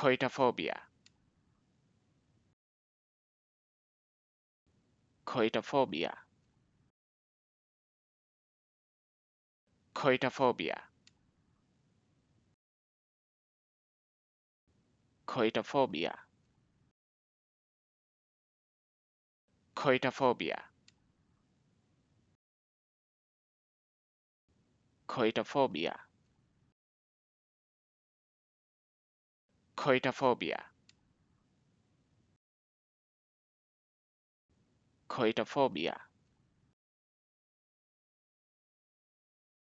Coitophobia. Coitophobia. Coitophobia. Coitophobia. Coitophobia. Coitophobia. Coetophobia coitophobia